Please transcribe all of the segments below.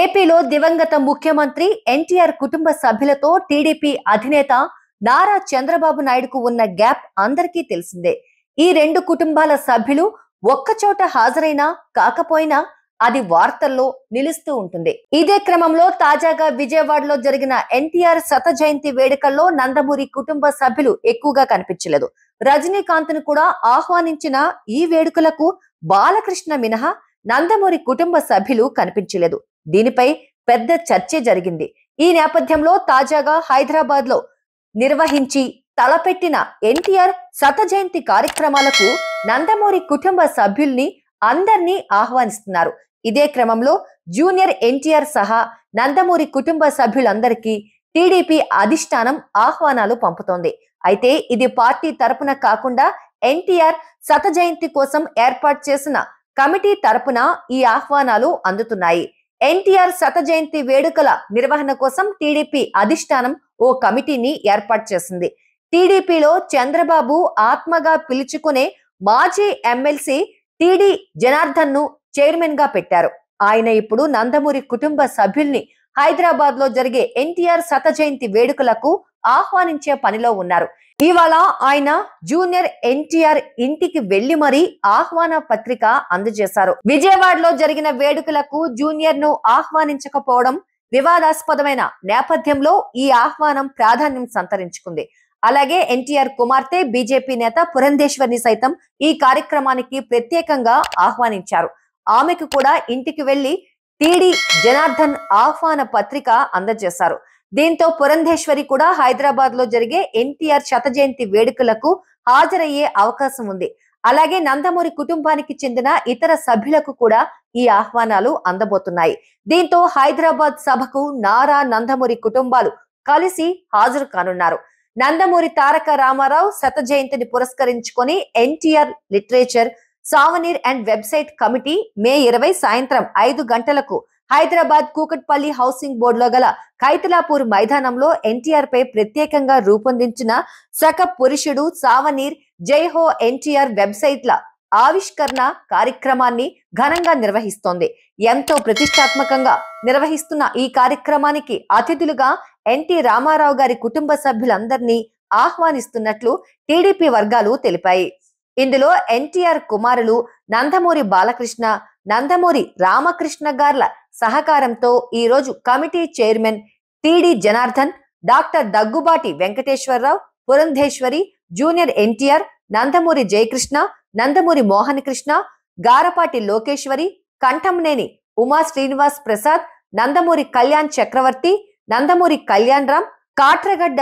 ఏపీలో దివంగత ముఖ్యమంత్రి ఎన్టీఆర్ కుటుంబ సభ్యులతో టీడీపీ అధినేత నారా చంద్రబాబు నాయుడుకు ఉన్న గ్యాప్ అందరికీ తెలిసిందే ఈ రెండు కుటుంబాల సభ్యులు ఒక్కచోట హాజరైనా కాకపోయినా అది వార్తల్లో నిలుస్తూ ఉంటుంది ఇదే క్రమంలో తాజాగా విజయవాడలో జరిగిన ఎన్టీఆర్ శత జయంతి వేడుకల్లో నందమూరి కుటుంబ సభ్యులు ఎక్కువగా కనిపించలేదు రజనీకాంత్ ను కూడా ఆహ్వానించిన ఈ వేడుకలకు బాలకృష్ణ మినహా నందమూరి కుటుంబ సభ్యులు కనిపించలేదు దీనిపై పెద్ద చర్చ జరిగింది ఈ నేపథ్యంలో తాజాగా హైదరాబాద్ లో నిర్వహించి తలపెట్టిన ఎన్టీఆర్ శత జయంతి కార్యక్రమాలకు నందమూరి కుటుంబ సభ్యుల్ని అందరినీ ఆహ్వానిస్తున్నారు ఇదే క్రమంలో జూనియర్ ఎన్టీఆర్ సహా నందమూరి కుటుంబ సభ్యులందరికీ టీడీపీ అధిష్టానం ఆహ్వానాలు పంపుతోంది అయితే ఇది పార్టీ తరపున కాకుండా ఎన్టీఆర్ శత జయంతి కోసం ఏర్పాటు చేసిన కమిటీ తరపున ఈ ఆహ్వానాలు అందుతున్నాయి ఎన్టీఆర్ శత జయంతి వేడుకల నిర్వహణ కోసం టీడీపీ అధిష్టానం ఓ కమిటీని ఏర్పాటు చేసింది టీడీపీలో చంద్రబాబు ఆత్మగా పిలుచుకునే మాజీ ఎమ్మెల్సీ టీడీ జనార్దన్ ను చైర్మన్ గా పెట్టారు ఆయన ఇప్పుడు నందమూరి కుటుంబ సభ్యుల్ని హైదరాబాద్ లో జరిగే ఎన్టీఆర్ శత జయంతి వేడుకలకు ఆహ్వానించే పనిలో ఉన్నారు ఇవాళ ఆయన జూనియర్ ఎన్టీఆర్ ఇంటికి వెళ్లి మరీ ఆహ్వాన పత్రిక అందజేశారు విజయవాడలో జరిగిన వేడుకలకు జూనియర్ ను ఆహ్వానించకపోవడం వివాదాస్పదమైన నేపథ్యంలో ఈ ఆహ్వానం ప్రాధాన్యం సంతరించుకుంది అలాగే ఎన్టీఆర్ కుమార్తె బీజేపీ నేత పురంధేశ్వర్ని సైతం ఈ కార్యక్రమానికి ప్రత్యేకంగా ఆహ్వానించారు ఆమెకు కూడా ఇంటికి వెళ్లి టీడీ జనార్దన్ ఆహ్వాన పత్రిక అందజేశారు దీంతో పురంధేశ్వరి కూడా హైదరాబాద్ లో జరిగే ఎన్టీఆర్ శత జయంతి వేడుకలకు హాజరయ్యే అవకాశం ఉంది అలాగే నందమూరి కుటుంబానికి చెందిన ఇతర సభ్యులకు కూడా ఈ ఆహ్వానాలు అందబోతున్నాయి దీంతో హైదరాబాద్ సభకు నారా నందమూరి కుటుంబాలు కలిసి హాజరు కానున్నారు నందమూరి తారక రామారావు శత జయంతిని పురస్కరించుకొని NTR literature souvenir and website committee May ఇరవై సాయంత్రం ఐదు గంటలకు హైదరాబాద్ కూకట్పల్లి హౌసింగ్ బోర్డులో గల ఖైతలాపూర్ మైదానంలో ఎన్టీఆర్ పై ప్రత్యేకంగా రూపొందించిన సక పురుషుడు సావనీర్ జై హో ఎన్టీఆర్ వెబ్సైట్ల ఆవిష్కరణ కార్యక్రమాన్ని ఘనంగా నిర్వహిస్తోంది ఎంతో ప్రతిష్టాత్మకంగా నిర్వహిస్తున్న ఈ కార్యక్రమానికి అతిథులుగా ఎన్టీ రామారావు గారి కుటుంబ సభ్యులందరినీ ఆహ్వానిస్తున్నట్లు టీడీపీ వర్గాలు తెలిపాయి ఇందులో ఎన్టీఆర్ కుమారులు నందమూరి బాలకృష్ణ నందమూరి రామకృష్ణ గార్ల సహకారంతో ఈరోజు committee chairman TD Janardhan doctor Daggubati Venkateswararao Purandeswari junior NTR Nandamuri Jayakrishna Nandamuri Mohan Krishna Garapati Lokeswari Kanthamneni Uma Srinivas Prasad Nandamuri Kalyan Chakravarthy Nandamuri Kalyan Ram Katragadda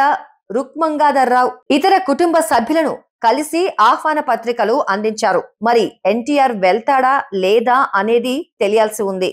Rukmangadharrao ఇతర కుటుంబ సభ్యులను కలిసి ఆహ్వాన పత్రికలు అందించారు మరి ఎన్టీఆర్ వెళ్తాడా లేదా అనేది తెలియాల్సి ఉంది